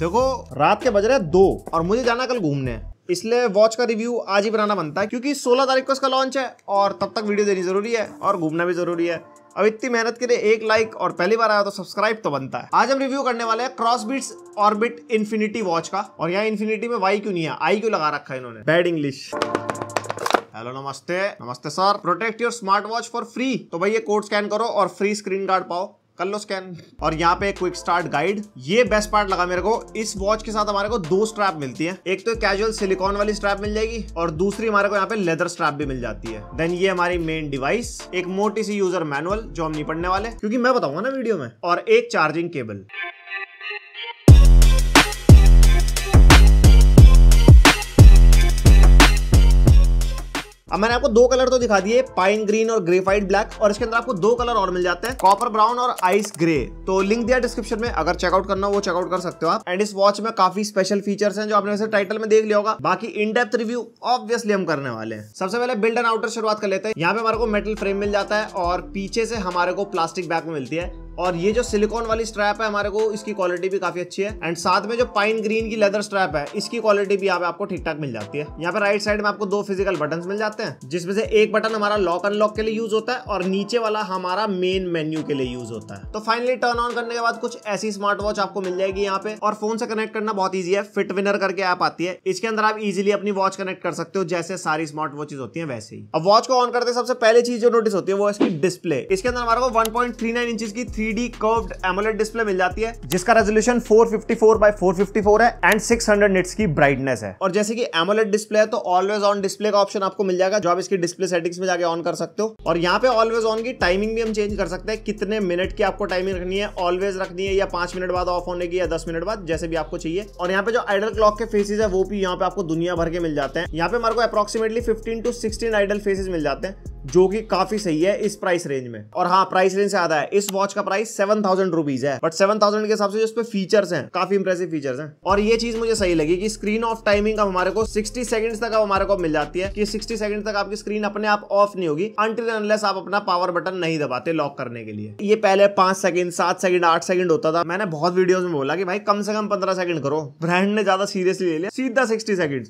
देखो रात के बज रहे हैं दो और मुझे जाना कल घूमने इसलिए वॉच का रिव्यू आज ही बनाना बनता है क्योंकि 16 तारीख को इसका लॉन्च है और तब तक वीडियो देनी जरूरी है और घूमना भी जरूरी है अब इतनी मेहनत के लिए एक लाइक और पहली बार आया तो सब्सक्राइब तो बनता है आज हम रिव्यू करने वाले हैं Crossbeats Orbit Infinity watch का और यहाँ इन्फिनिटी में वाई क्यों नहीं है आई क्यों लगा रखा है इन्होंने बैड इंग्लिश हेलो नमस्ते नमस्ते sir protect your smart watch for free तो भाई ये कोड स्कैन करो और फ्री स्क्रीन गार्ड पाओ कर लो स्कैन और यहाँ पे क्विक स्टार्ट गाइड ये बेस्ट पार्ट लगा मेरे को इस वॉच के साथ हमारे को दो स्ट्रैप मिलती है एक तो कैजुअल सिलिकॉन वाली स्ट्रैप मिल जाएगी और दूसरी हमारे को यहाँ पे लेदर स्ट्रैप भी मिल जाती है देन ये हमारी मेन डिवाइस एक मोटी सी यूजर मैनुअल जो हम नहीं पढ़ने वाले क्योंकि मैं बताऊंगा ना वीडियो में और एक चार्जिंग केबल अब मैंने आपको दो कलर तो दिखा दिए पाइन ग्रीन और ग्रेफाइट ब्लैक और इसके अंदर आपको दो कलर और मिल जाते हैं कॉपर ब्राउन और आइस ग्रे तो लिंक दिया डिस्क्रिप्शन में अगर चेकआउट करना वो चेकआउट कर सकते हो आप एंड इस वॉच में काफी स्पेशल फीचर्स हैं जो आपने वैसे टाइटल में देख लिया होगा बाकी इन डेप्थ रिव्यू ऑब्वियसली हम करने वाले हैं सबसे पहले बिल्ड एंड आउटर शुरुआत कर लेते हैं यहाँ पे हमारे को मेटल फ्रेम मिल जाता है और पीछे से हमारे को प्लास्टिक बैग मिलती है और ये जो सिलिकॉन वाली स्ट्रैप है हमारे को इसकी क्वालिटी भी काफी अच्छी है एंड साथ में जो पाइन ग्रीन की लेदर स्ट्रैप है इसकी क्वालिटी भी यहाँ पे आपको ठीक ठाक मिल जाती है यहाँ पे राइट साइड में आपको दो फिजिकल बटन मिल जाते हैं जिसमें से एक बटन हमारा लॉक अनलॉक के लिए यूज होता है और नीचे वाला हमारा मेन मेन्यू के लिए यूज होता है तो फाइनली टर्न ऑन करने के बाद कुछ ऐसी स्मार्ट वॉच आपको मिल जाएगी यहाँ पे और फोन से कनेक्ट करना बहुत ईजी है फिट विनर करके ऐप आती है इसके अंदर आप इजिली अपनी वॉच कनेक्ट कर सकते हो जैसे सारी स्मार्ट वॉचेज होती है वैसे ही अब वॉच को ऑन करते सबसे पहले चीज जो नोटिस होती है वो इसकी डिस्प्ले इसके अंदर हमारे को one point three nine inch की three D curved AMOLED display मिल जाती है जिसका रेजोल्यूशन 454 बाय 454 है एंड 600 हंड्रेड निट्स की ब्राइटनेस है और जैसे कि एमोलेट डिस्प्ले है तो ऑलवेज ऑन डिस्प्ले का ऑप्शन आपको मिल जाएगा जो आप इसकी डिस्प्ले सेटिंग्स में जाके ऑन कर सकते हो और यहाँ पे ऑलवेज ऑन की टाइमिंग भी हम चेंज कर सकते हैं कितने मिनट की आपको टाइमिंग रखनी है ऑलवेज रखनी है या पांच मिनट बाद ऑफ होने की या दस मिनट बाद जैसे भी आपको चाहिए और यहाँ पे जो आइडल क्लॉक के फेसेज है वो भी यहाँ पे आपको दुनिया भर के मिल जाते हैं यहाँ पे हमारे को approximately fifteen to sixteen idle faces मिल जाते हैं जो कि काफी सही है इस प्राइस रेंज में और हाँ प्राइस रेंज से आधा है इस वॉच का प्राइस सेवन थाउजेंड रुपीज है बट सेवन थाउजेंड के हिसाब से जो फीचर्स हैं काफी इंप्रेसिव फीचर्स हैं और ये चीज मुझे सही लगी कि स्क्रीन ऑफ टाइमिंग अब हमारे को सिक्सटी सेकंड तक अब हमारे को मिल जाती है कि सिक्सटी सेकंड तक आपकी स्क्रीन अपने आप ऑफ नहीं होगी अनटिल अनलेस आप अपना पावर बटन नहीं दबाते लॉक करने के लिए ये पहले पांच सेकंड सात सेकंड आठ सेकंड होता था मैंने बहुत वीडियो में बोला कि भाई कम से कम पंद्रह सेकंड करो ब्रांड ने ज्यादा सीरियसली ले लिया सीधा सिक्सटी सेकंड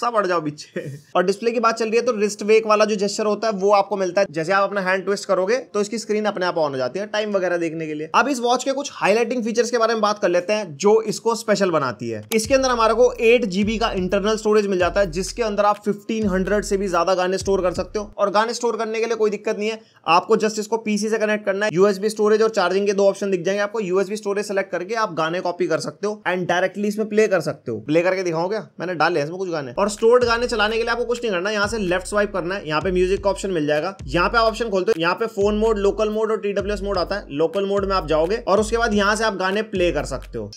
सब अड़ जाओ पीछे और डिस्प्ले की बात चल रही है तो रिस्ट वेक वाला जो जेस्टर होता है वो आपको मिलता है जैसे आप अपना हैंड ट्विस्ट करोगे तो इसकी स्क्रीन अपने आप ऑन हो जाती है टाइम वगैरह देखने के लिए अब इस वॉच के कुछ हाईलाइटिंग फीचर्स के बारे में बात कर लेते हैं जो इसको स्पेशल बनाती है इसके अंदर हमारे को एट जीबी का इंटरनल स्टोरेज मिल जाता है जिसके अंदर आप फिफ्टीन हंड्रेड से भी ज्यादा गाने स्टोर कर सकते हो और गाने स्टोर करने के लिए कोई दिक्कत नहीं है आपको जस्ट इसको पीसी से कनेक्ट करना है यूएसबी स्टोरेज और चार्जिंग के दो ऑप्शन दिख जाएंगे आपको यूएसबी स्टोरेज सेलेक्ट करके आप गाने कॉपी कर सकते हो एंड डायरेक्टली इसमें प्ले कर सकते हो प्ले करके दिखाओ क्या मैंने डाले इसमें कुछ गाने और स्टोर्ड गाने चलाने के लिए आपको कुछ नहीं करना यहाँ से लेफ्ट स्वाइप करना है यहाँ पे म्यूजिक का ऑप्शन मिल जाएगा यहाँ पे आप ऑप्शन खोलते हो यहाँ पे फोन मोड लोकल मोड और टीडब्ल्यू मोड आता है लोकल मोड में आप जाओगे और उसके बाद यहाँ से आप गाने प्ले कर सकते हो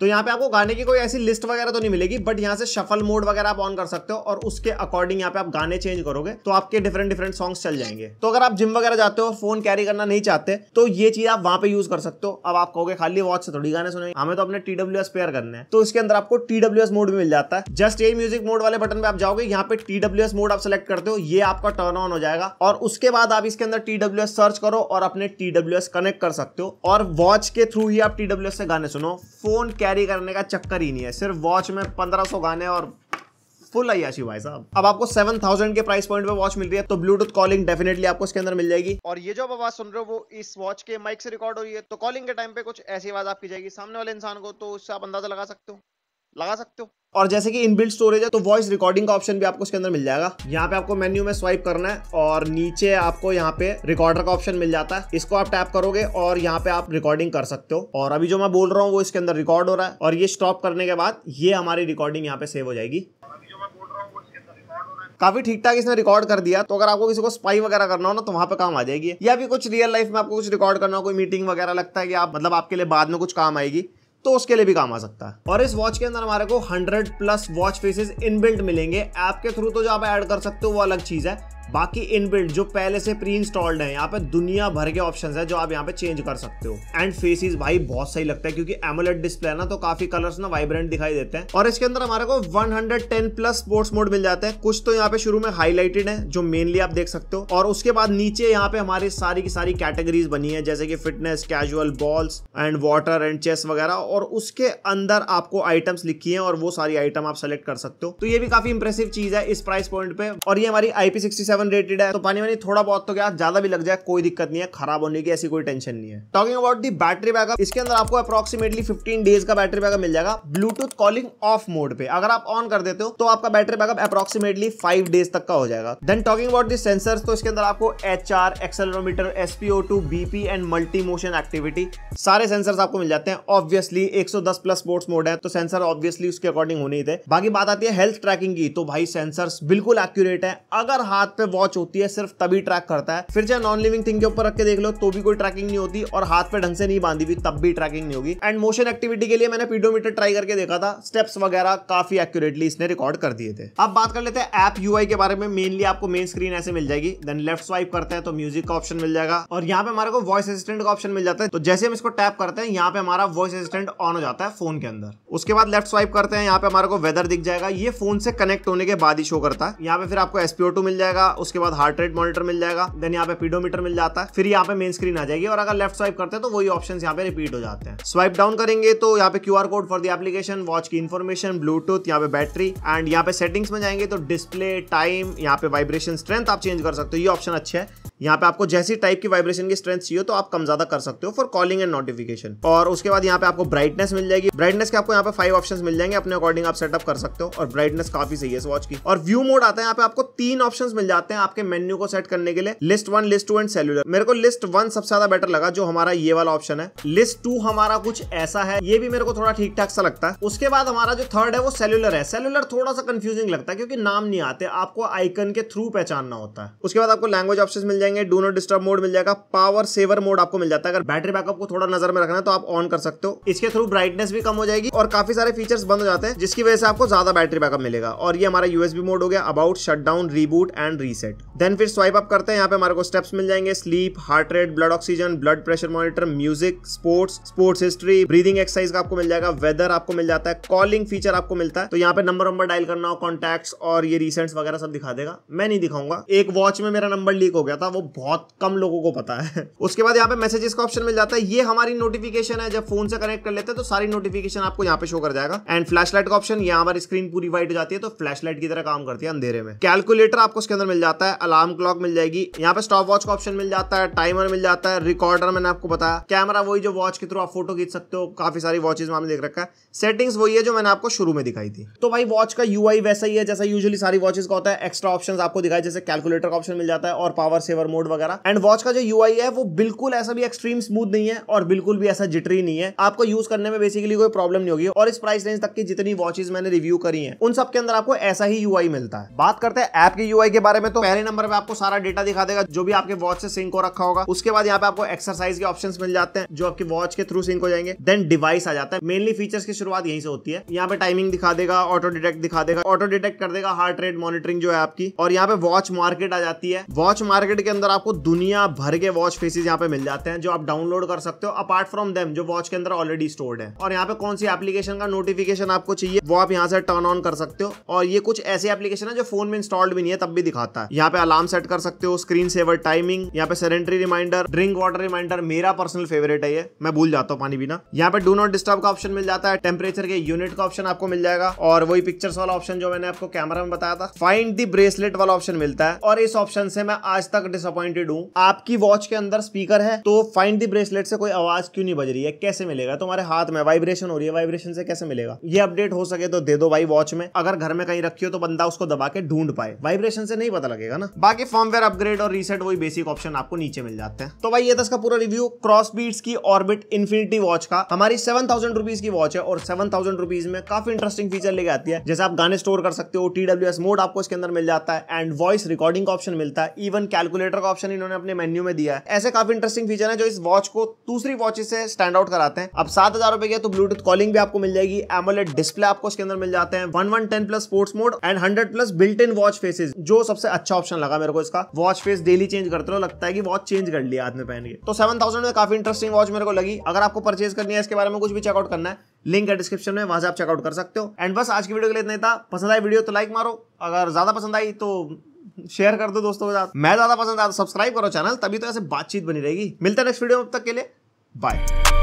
तो यहाँ पे आपको गाने की कोई ऐसी लिस्ट वगैरह तो नहीं मिलेगी बट यहाँ से शफल मोड वगैरह आप ऑन कर सकते हो और उसके अकॉर्डिंग यहाँ पे आप गाने चेंज करोगे तो आपके डिफरेंट डिफरेंट सॉन्ग्स चल जाएंगे तो अगर आप जिम वगैरह जाते हो फोन कैरी करना नहीं चाहते तो ये चीज आप वहां पे यूज कर सकते हो अब आप कहोगे खाली वॉच से थोड़ी गाने सुनेंगे हमें तो अपने टीडब्ल्यू एस पेयर करने हैं तो इसके अंदर आपको टीडब्ल्यू एस मोड भी मिल जाता है जस्ट यही म्यूजिक मोड वाले बटन पे आप जाओगे यहाँ पे टीडब्ल्यू एस मोड आप सेलेक्ट करते हो ये आपका टर्न ऑन हो जाएगा और उसके बाद आप इसके अंदर टीडब्ल्यू एस सर्च करो और अपने टीडब्ल्यू एस कनेक्ट कर सकते हो और वॉच के थ्रू ही आप टीडब्ल्यू एस से गाने सुनो फोन कैरी कैरी करने का चक्कर ही नहीं है सिर्फ वॉच में 1500 गाने और फुल अयाशी भाई साहब अब आपको 7000 के प्राइस पॉइंट पे वॉच मिल रही है तो ब्लूटूथ कॉलिंग डेफिनेटली आपको इसके अंदर मिल जाएगी और ये जो आवाज सुन रहे हो वो इस वॉच के माइक से रिकॉर्ड हो रही है तो कॉलिंग के टाइम पे कुछ ऐसी आवाज आपकी जाएगी सामने वाले इंसान को तो उससे आप अंदाजा लगा सकते हो लगा सकते हो और जैसे कि इनबिल्ट स्टोरेज है तो वॉइस रिकॉर्डिंग का ऑप्शन भी आपको इसके अंदर मिल जाएगा यहाँ पे आपको मेन्यू में स्वाइप करना है और नीचे आपको यहाँ पे रिकॉर्डर का ऑप्शन मिल जाता है इसको आप टैप करोगे और यहाँ पे आप रिकॉर्डिंग कर सकते हो और अभी जो मैं बोल रहा हूँ वो इसके अंदर रिकॉर्ड हो रहा है और ये स्टॉप करने के बाद ये हमारी रिकॉर्डिंग यहाँ पे सेव हो जाएगी काफी ठीक ठाक इसने रिकॉर्ड कर दिया तो अगर आपको किसी को स्पाई वगैरह करना हो ना तो वहाँ पे काम आ जाएगी या भी कुछ रियल लाइफ में आपको कुछ रिकॉर्ड करना हो कोई मीटिंग वगैरह लगता है कि आप मतलब आपके लिए बाद में कुछ काम आएगी तो उसके लिए भी काम आ सकता है और इस वॉच के अंदर हमारे को 100 प्लस वॉच फेसेस इनबिल्ट मिलेंगे ऐप के थ्रू तो जो आप ऐड कर सकते हो वो अलग चीज़ है बाकी इनबिल्ड जो पहले से प्री इंस्टॉल्ड है यहाँ पे दुनिया भर के ऑप्शन है जो आप यहाँ पे चेंज कर सकते हो एंड फेसिस भाई बहुत सही लगता है क्योंकि एमोलेट डिस्प्ले ना तो काफी कलर्स ना वाइब्रेंट दिखाई देते हैं और इसके अंदर हमारे को 110 प्लस स्पोर्ट्स मोड मिल जाते हैं कुछ तो यहाँ पे शुरू में हाईलाइटेड है जो मेनली आप देख सकते हो और उसके बाद नीचे यहाँ पे हमारी सारी की सारी कैटेगरीज बनी है जैसे कि fitness casual balls and water and chess वगैरह और उसके अंदर आपको आइटम्स लिखी है और वो सारी आइटम आप सेलेक्ट कर सकते हो तो ये भी काफी इंप्रेसिव चीज है इस प्राइस पॉइंट पे और ये हमारी आईपी सिक्सटी सेवन रेटेड है तो पानी वानी थोड़ा बहुत तो क्या ज्यादा भी लग जाए कोई दिक्कत नहीं है खराब होने की ऐसी कोई टेंशन नहीं है talking about the battery backup इसके अंदर आपको अप्रोक्सीमेटली फिफ्टीन डेज का बैटरी बैकअप मिल जाएगा ब्लूटूथ कॉलिंग ऑफ मोड पे अगर आप ऑन कर देते हो तो आपका battery backup approximately five days तक का हो जाएगा then talking about the sensor तो इसके अंदर आपको H R accelerometer S P O two BP and multi motion activity सारे सेंसर आपको मिल जाते हैं ऑब्वियसली 110 प्लस स्पोर्ट्स मोड है तो सेंसर ऑब्वियसली उसके अकॉर्डिंग होने ही थे बाकी बात आती है हेल्थ ट्रैकिंग की तो भाई सेंसर्स बिल्कुल एक्यूरेट है अगर हाथ पे वॉच होती है सिर्फ तभी ट्रैक करता है फिर चाहे नॉन लिविंग थिंग के ऊपर रख के देख लो तो भी कोई ट्रैकिंग नहीं होती और हाथ पे ढंग से नहीं बांधी हुई तब भी ट्रैकिंग नहीं होगी एंड मोशन एक्टिविटी के लिए मैंने पीडोमीटर ट्राई करके देखा था स्टेप्स वगैरह काफी एक्यूरेटली इसने रिकॉर्ड कर दिए थे अब बात कर लेते हैं ऐप यू के बारे में मेनली आपको मेन स्क्रीन ऐसे मिल जाएगी देन लेफ्ट स्वाइप करते हैं तो म्यूजिक का ऑप्शन मिल जाएगा और यहाँ पे हमारे को वॉइस असिस्टेंट का ऑप्शन मिल जाता है तो जैसे हम इसको टैप करते हैं यहाँ पे हमारा वॉइस असिस्टेंट ऑन हो जाता है फोन के अंदर उसके बाद लेफ्ट स्वाइप करते हैं यहाँ पे हमारे को वेदर दिख जाएगा ये फोन से कनेक्ट होने के बाद ही शो करता है यहाँ पे फिर आपको एसपीओ मिल जाएगा उसके बाद हार्ट रेट मॉनिटर मिल जाएगा देन यहाँ पे पीडोमीटर मिल जाता है फिर यहाँ पे मेन स्क्रीन आ जाएगी और अगर लेफ्ट स्वाइप करते हैं तो वही ऑप्शन यहाँ पे रिपीट हो जाते हैं स्वाइप डाउन करेंगे तो यहाँ पे Q code for the application watch की इन्फॉर्मेशन ब्लूटूथ यहाँ पे बैटरी एंड यहाँ पे सेटिंग्स में जाएंगे तो डिस्प्ले टाइम यहाँ पे वाइब्रेशन स्ट्रेंथ आप चेंज कर सकते हो ये ऑप्शन अच्छा है यहाँ पे आपको जैसी टाइप की वाइब्रेशन की स्ट्रेंथ चाहिए तो आप कम ज्यादा कर सकते हो फॉर कॉलिंग एंड नोटिफिकेशन और उसके बाद यहाँ पे आपको ब्राइटनेस मिल जाएगी ब्राइटनेस के आपको यहाँ पे फाइव ऑप्शन मिल जाएंगे अपने अकॉर्डिंग आप सेटअप कर सकते हो और ब्राइटनेस काफी सही है इस वॉच की और व्यू मोड आता है यहाँ पे आपको तीन ऑप्शन मिल जाते हैं आपके मेन्यू को सेट करने के लिए list one list two and cellular मेरे को लिस्ट वन सबसे ज्यादा बेटर लगा जो हमारा ये वाला ऑप्शन है लिस्ट टू हमारा कुछ ऐसा है ये भी मेरे को थोड़ा ठीक ठाक सा लगता है उसके बाद हमारा जो थर्ड है वो सेलुलर है सेलुलर थोड़ा सा कंफ्यूजिंग लगता है क्योंकि नाम नहीं आते आपको आइकन के थ्रू पहचानना होता है उसके बाद आपको लैंग्वेज ऑप्शन मिल जाएंगे जाएंगे डू नॉट डिस्टर्ब मोड मिल जाएगा पावर सेवर मोड आपको मिल जाता है अगर बैटरी बैकअप को थोड़ा नजर में रखना है तो आप ऑन कर सकते हो इसके थ्रू ब्राइटनेस भी कम हो जाएगी और काफी सारे फीचर्स बंद हो जाते हैं जिसकी वजह से आपको ज्यादा बैटरी बैकअप मिलेगा और ये हमारा यूएसबी मोड हो गया about shut down reboot and reset then फिर स्वाइप अप करते हैं यहाँ पे हमारे को स्टेप्स मिल जाएंगे sleep heart rate blood oxygen blood pressure monitor music sports sports history breathing exercise का आपको मिल जाएगा वेदर आपको मिल जाता है कॉलिंग फीचर आपको मिलता है तो यहाँ पे नंबर वंबर डायल करना हो कॉन्टैक्ट्स और ये रिसेंट्स वगैरह सब दिखा देगा मैं नहीं दिखाऊंगा एक वॉच में मेरा नंबर लीक हो गया था वो तो बहुत कम लोगों को पता है उसके बाद यहाँ पे मैसेजेस का ऑप्शन मिल जाता है ये हमारी नोटिफिकेशन है जब फोन से कनेक्ट कर लेते हैं तो सारी नोटिफिकेशन आपको यहाँ पे शो कर जाएगा एंड फ्लैश का ऑप्शन यहाँ पर स्क्रीन पूरी व्हाइट हो जाती है तो फ्लैश की तरह काम करती है अंधेरे में कैलकुलेटर आपको उसके अंदर मिल जाता है अलार्म क्लॉक मिल जाएगी यहाँ पे स्टॉप वॉच का ऑप्शन मिल जाता है टाइमर मिल जाता है रिकॉर्डर मैंने आपको बताया कैमरा वही जो वॉच के थ्रू आप फोटो खींच सकते हो काफी सारी वॉचेज में देख रखा है सेटिंग्स वही है जो मैंने आपको शुरू में दिखाई थी तो भाई वॉच का यू वैसा ही है जैसा यूजली सारी वॉचेज का होता है एक्स्ट्रा ऑप्शन आपको दिखाई जैसे कैलकुलेटर का ऑप्शन मिल जाता है और पावर सेवर मोड वगैरह एंड वॉच का जो यू है वो बिल्कुल ऐसा भी एक्सट्रीम स्मूथ नहीं है और बिल्कुल भी ऐसा जिटरी नहीं है आपको यूज करने में बेसिकली कोई प्रॉब्लम नहीं होगी और इस प्राइस रेंज तक की जितनी वॉचेज मैंने रिव्यू करी है उन सबके अंदर आपको ऐसा ही यू मिलता है बात करते हैं ऐप के यू के बारे में तो पहले नंबर पर आपको सारा डेटा दिखा देगा जो भी आपके वॉच से सिंक हो रखा होगा उसके बाद यहाँ पे आपको एक्सरसाइज के ऑप्शन मिल जाते हैं जो आपके वॉच के थ्रू सिंक हो जाएंगे देन डिवाइस आ जाता है मेनली फीचर्स की शुरुआत यहीं से होती है यहाँ पे टाइमिंग दिखा देगा ऑटो डिटेक्ट दिखा देगा ऑटो डिटेक्ट कर देगा हार्ट रेट मॉनिटरिंग जो है आपकी और यहाँ पे वॉच मार्केट आ जाती है वॉच मार्केट के के अंदर आपको दुनिया भर के वॉच फेसेस यहाँ पे मिल जाते हैं जो आप डाउनलोड कर सकते हो अपार्ट फ्रॉम देम जो वॉच के अंदर ऑलरेडी स्टोर्ड है और यहाँ पे कौन सी एप्लीकेशन का नोटिफिकेशन आपको चाहिए वो आप यहाँ से टर्न ऑन कर सकते हो और ये कुछ ऐसे एप्लीकेशन है जो फोन में इंस्टॉल्ड भी नहीं है तब भी दिखाता है यहाँ पे अलार्म सेट कर सकते हो स्क्रीन सेवर टाइमिंग यहाँ पे sedentary reminder drink water reminder मेरा पर्सनल फेवरेट है ये मैं भूल जाता हूँ पानी पीना यहाँ पे डू नॉट डिस्टर्ब का ऑप्शन मिल जाता है टेम्परेचर के यूनिट का ऑप्शन आपको मिल जाएगा और वही पिक्चर्स वाला ऑप्शन जो मैंने आपको कैमरा में बताया था फाइंड दी ब्रेसलेट वाला ऑप्शन मिलता है और इस ऑप्शन से मैं आज तक डिसअपॉइंटेड हूँ आपकी वॉच के अंदर स्पीकर है तो फाइंड दी ब्रेसलेट से कोई आवाज क्यों नहीं बज रही है कैसे मिलेगा तुम्हारे हाथ में वाइब्रेशन हो रही है वाइब्रेशन से कैसे मिलेगा ये अपडेट हो सके तो दे दो भाई वॉच में अगर घर में कहीं रखी हो तो बंदा उसको दबा के ढूंढ पाए वाइब्रेशन से नहीं पता लगेगा ना बाकी फर्मवेयर अपग्रेड और रीसेट वही बेसिक ऑप्शन आपको नीचे मिल जाते हैं तो भाई ये था इसका पूरा रिव्यू क्रॉस बीट्स की ऑर्बिट इन्फिनिटी वॉच का हमारी सेवन थाउजेंड रुपीज की वॉच है और सेवन थाउजेंड रुपीज में काफी इंटरेस्टिंग फीचर लेके आती है जैसे आप गाने स्टोर कर सकते हो टी मोड आपको इसके अंदर मिल जाता है एंड वॉइस रिकॉर्डिंग का ऑप्शन मिलता है इवन कैलकुलेट कैलकुलेटर का ऑप्शन इन्होंने अपने मेन्यू में दिया है ऐसे काफी इंटरेस्टिंग फीचर है जो इस वॉच को दूसरी वॉचेस से स्टैंड आउट कराते हैं अब सात हजार रुपए तो ब्लूटूथ कॉलिंग भी आपको मिल जाएगी एमोलेट डिस्प्ले आपको इसके अंदर मिल जाते हैं one one ten plus sports mode and hundred plus built in watch faces जो सबसे अच्छा ऑप्शन लगा मेरे को इसका वॉच फेस डेली चेंज करते रहो लगता है कि वॉच चेंज कर लिया आदमी पहन के तो सेवन थाउजेंड में काफी इंटरेस्टिंग वॉच मेरे को लगी अगर आपको परचेज करनी है इसके बारे में कुछ भी चेकआउट करना है लिंक है डिस्क्रिप्शन में वहां से आप चेकआउट कर सकते हो एंड बस आज की वीडियो के लिए इतना था पसंद आई वीडियो तो लाइक मारो अगर ज्यादा पसंद आई तो शेयर कर दो दोस्तों के साथ मैं ज्यादा पसंद आता सब्सक्राइब करो चैनल तभी तो ऐसे बातचीत बनी रहेगी मिलते हैं नेक्स्ट वीडियो में अब तक के लिए बाय